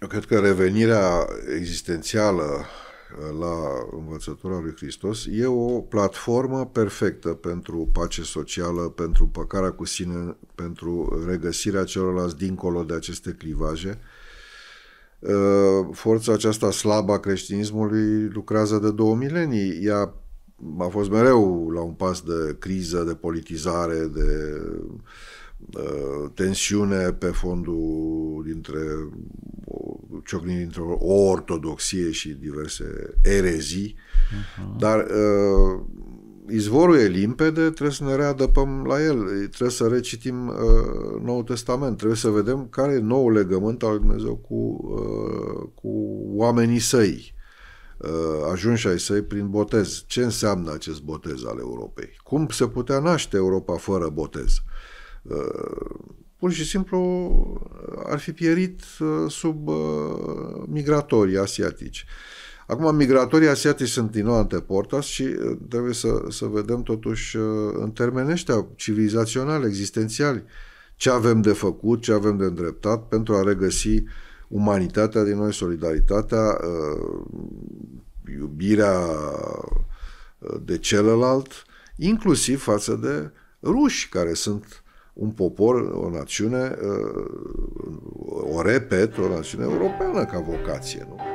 Eu cred că revenirea existențială uh, la învățătura lui Hristos e o platformă perfectă pentru pace socială, pentru păcarea cu sine, pentru regăsirea celorlalți dincolo de aceste clivaje. Uh, forța aceasta slabă a creștinismului lucrează de două milenii. Ea a fost mereu la un pas de criză, de politizare, de uh, tensiune pe fondul dintre ciocnit dintr-o ortodoxie și diverse erezii, uh-huh. dar uh, izvorul e limpede, trebuie să ne readăpăm la el, trebuie să recitim uh, Noul Testament, trebuie să vedem care e nou legământ al Dumnezeu cu, uh, cu oamenii săi, uh, ajunși ai săi prin botez. Ce înseamnă acest botez al Europei? Cum se putea naște Europa fără botez? Uh, pur și simplu ar fi pierit uh, sub uh, migratorii asiatici. Acum, migratorii asiatici sunt din nou anteportas și uh, trebuie să, să vedem totuși în termeni ăștia civilizaționali, existențiali, ce avem de făcut, ce avem de îndreptat pentru a regăsi umanitatea din noi, solidaritatea, iubirea de celălalt, inclusiv față de ruși care sunt un popor, o națiune, uh, o repet, o națiune europeană ca vocație, nu?